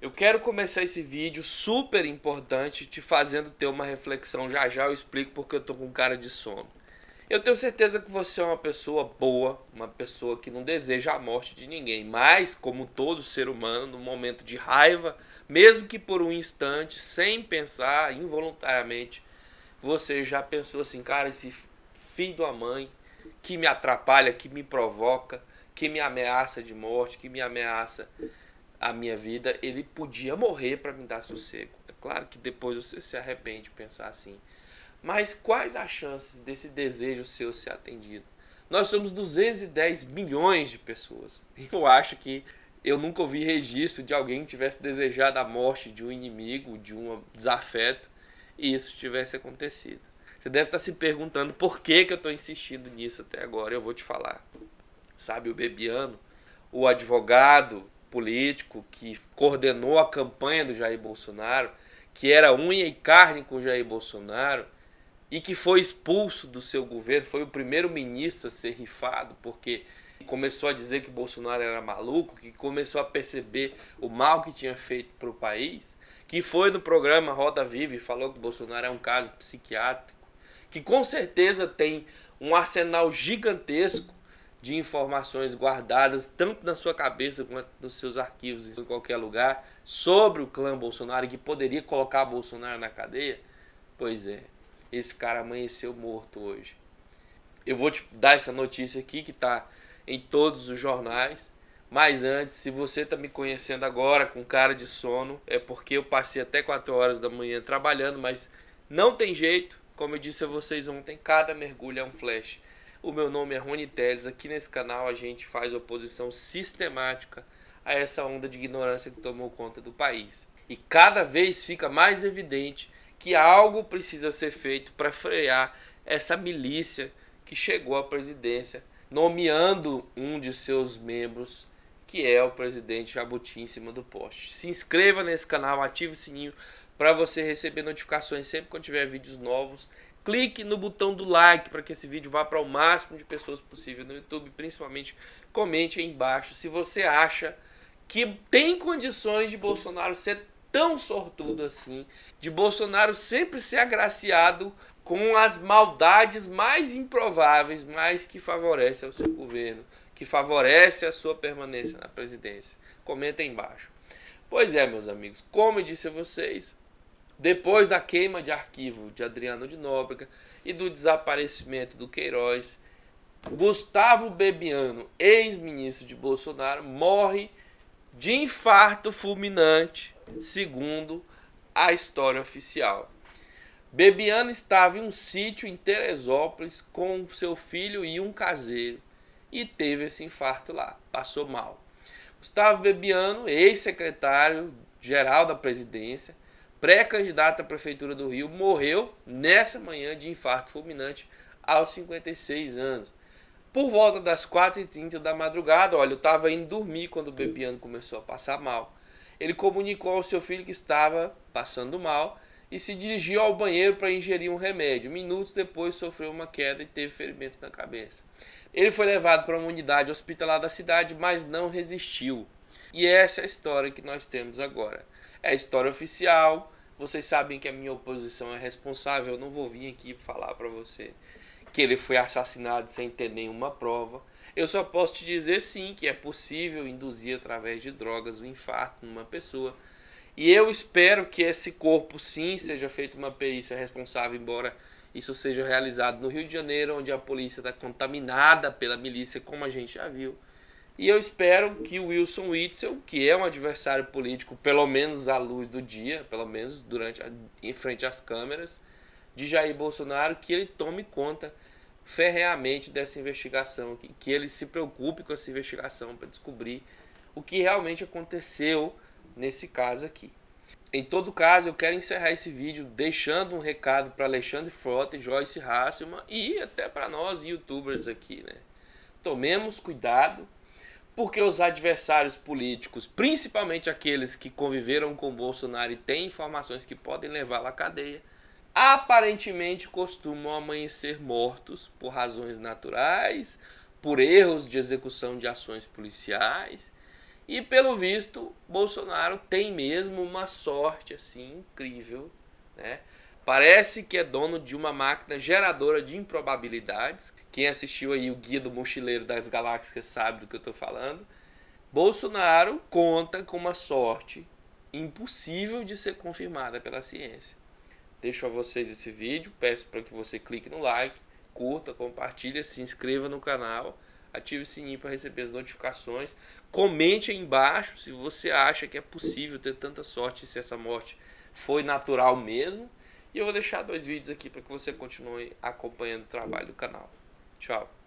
Eu quero começar esse vídeo super importante te fazendo ter uma reflexão. Já já eu explico porque eu tô com cara de sono. Eu tenho certeza que você é uma pessoa boa, uma pessoa que não deseja a morte de ninguém, mas como todo ser humano, no momento de raiva, mesmo que por um instante, sem pensar, involuntariamente, você já pensou assim, cara, esse filho da mãe que me atrapalha, que me provoca, que me ameaça de morte, que me ameaça a minha vida, ele podia morrer para me dar sossego. É claro que depois você se arrepende de pensar assim. Mas quais as chances desse desejo seu ser atendido? Nós somos 210 milhões de pessoas. Eu acho que eu nunca ouvi registro de alguém que tivesse desejado a morte de um inimigo, de um desafeto, e isso tivesse acontecido. Você deve estar tá se perguntando por que, que eu estou insistindo nisso até agora. Eu vou te falar. Sabe, o Bebiano, o advogado político que coordenou a campanha do Jair Bolsonaro, que era unha e carne com Jair Bolsonaro e que foi expulso do seu governo, foi o primeiro ministro a ser rifado, porque começou a dizer que Bolsonaro era maluco, que começou a perceber o mal que tinha feito para o país, que foi no programa Roda Viva e falou que Bolsonaro é um caso psiquiátrico, que com certeza tem um arsenal gigantesco de informações guardadas tanto na sua cabeça quanto nos seus arquivos em qualquer lugar sobre o clã Bolsonaro que poderia colocar Bolsonaro na cadeia? Pois é, esse cara amanheceu morto hoje. Eu vou te dar essa notícia aqui que está em todos os jornais. Mas antes, se você está me conhecendo agora com cara de sono, é porque eu passei até 4 horas da manhã trabalhando, mas não tem jeito. Como eu disse a vocês ontem, cada mergulho é um flash. O meu nome é Rony Teles. Aqui nesse canal a gente faz oposição sistemática a essa onda de ignorância que tomou conta do país. E cada vez fica mais evidente que algo precisa ser feito para frear essa milícia que chegou à presidência, nomeando um de seus membros, que é o presidente Jabuti em cima do poste. Se inscreva nesse canal, ative o sininho para você receber notificações sempre quando tiver vídeos novos clique no botão do like para que esse vídeo vá para o máximo de pessoas possível no YouTube. Principalmente, comente aí embaixo se você acha que tem condições de Bolsonaro ser tão sortudo assim, de Bolsonaro sempre ser agraciado com as maldades mais improváveis, mas que favorece ao seu governo, que favorece a sua permanência na presidência. Comenta aí embaixo. Pois é, meus amigos, como eu disse a vocês, depois da queima de arquivo de Adriano de Nóbrega e do desaparecimento do Queiroz, Gustavo Bebiano, ex-ministro de Bolsonaro, morre de infarto fulminante, segundo a história oficial. Bebiano estava em um sítio em Teresópolis com seu filho e um caseiro e teve esse infarto lá, passou mal. Gustavo Bebiano, ex-secretário geral da presidência, pré-candidato à Prefeitura do Rio, morreu nessa manhã de infarto fulminante aos 56 anos. Por volta das 4h30 da madrugada, olha, eu estava indo dormir quando o Bebiano começou a passar mal. Ele comunicou ao seu filho que estava passando mal e se dirigiu ao banheiro para ingerir um remédio. Minutos depois sofreu uma queda e teve ferimentos na cabeça. Ele foi levado para uma unidade hospitalar da cidade, mas não resistiu. E essa é a história que nós temos agora. É história oficial. Vocês sabem que a minha oposição é responsável. Eu não vou vir aqui falar para você que ele foi assassinado sem ter nenhuma prova. Eu só posso te dizer sim que é possível induzir através de drogas o um infarto numa pessoa. E eu espero que esse corpo sim seja feito uma perícia responsável, embora isso seja realizado no Rio de Janeiro, onde a polícia está contaminada pela milícia, como a gente já viu. E eu espero que o Wilson Witzel, que é um adversário político, pelo menos à luz do dia, pelo menos durante a, em frente às câmeras, de Jair Bolsonaro, que ele tome conta ferreamente dessa investigação, que, que ele se preocupe com essa investigação para descobrir o que realmente aconteceu nesse caso aqui. Em todo caso, eu quero encerrar esse vídeo deixando um recado para Alexandre Frota e Joyce Hasselman e até para nós youtubers aqui, né? Tomemos cuidado porque os adversários políticos, principalmente aqueles que conviveram com Bolsonaro e têm informações que podem levá-lo à cadeia, aparentemente costumam amanhecer mortos por razões naturais, por erros de execução de ações policiais. E pelo visto, Bolsonaro tem mesmo uma sorte assim incrível, né? Parece que é dono de uma máquina geradora de improbabilidades. Quem assistiu aí o Guia do Mochileiro das Galáxias sabe do que eu estou falando. Bolsonaro conta com uma sorte impossível de ser confirmada pela ciência. Deixo a vocês esse vídeo, peço para que você clique no like, curta, compartilhe, se inscreva no canal, ative o sininho para receber as notificações, comente aí embaixo se você acha que é possível ter tanta sorte, se essa morte foi natural mesmo e eu vou deixar dois vídeos aqui para que você continue acompanhando o trabalho do canal. Tchau.